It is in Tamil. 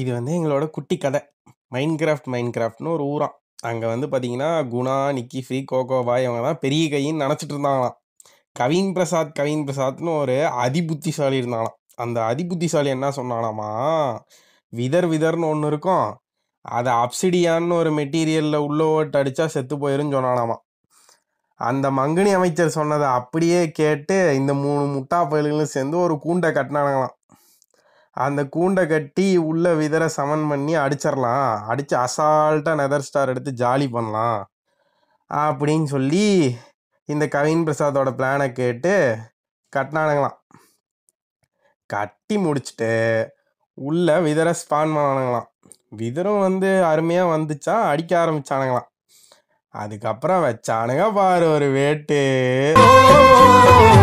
இது வந்து எங்களோட குட்டி கதை மைண்ட் கிராஃப்ட் மைண்ட் கிராஃப்ட்னு ஒரு ஊரா அங்கே வந்து பார்த்தீங்கன்னா குணா நிக்கி ஃப்ரீ கோகோவா இவங்க தான் பெரிய கையின்னு நினச்சிட்டு இருந்தாங்களாம் கவின் பிரசாத் கவின் பிரசாத்னு ஒரு அதிபுத்திசாலி இருந்தாலாம் அந்த அதிபுத்திசாலி என்ன சொன்னாலாமா விதர் விதர்னு ஒன்று இருக்கும் அதை அப்சிடியான்னு ஒரு மெட்டீரியலில் உள்ள ஓட்டு அடித்தா செத்து போயிருன்னு சொன்னானாமா அந்த மங்கனி அமைச்சர் சொன்னதை அப்படியே கேட்டு இந்த மூணு முட்டா பயல்களும் சேர்ந்து ஒரு கூண்டை கட்டினாங்களாம் அந்த கூண்டை கட்டி உள்ள விதரை சமன் பண்ணி அடிச்சிடலாம் அடித்து அசால்ட்டாக நெதர் ஸ்டார் எடுத்து ஜாலி பண்ணலாம் அப்படின்னு சொல்லி இந்த கவின் பிரசாதோட பிளானை கேட்டு கட்டினானுங்களாம் கட்டி முடிச்சுட்டு உள்ள விதரை ஸ்பான் பண்ணானுங்களாம் விதரும் வந்து அருமையாக வந்துச்சா அடிக்க ஆரம்பிச்சானுங்களாம் அதுக்கப்புறம் வச்சானுங்க பாரு ஒரு வேட்டு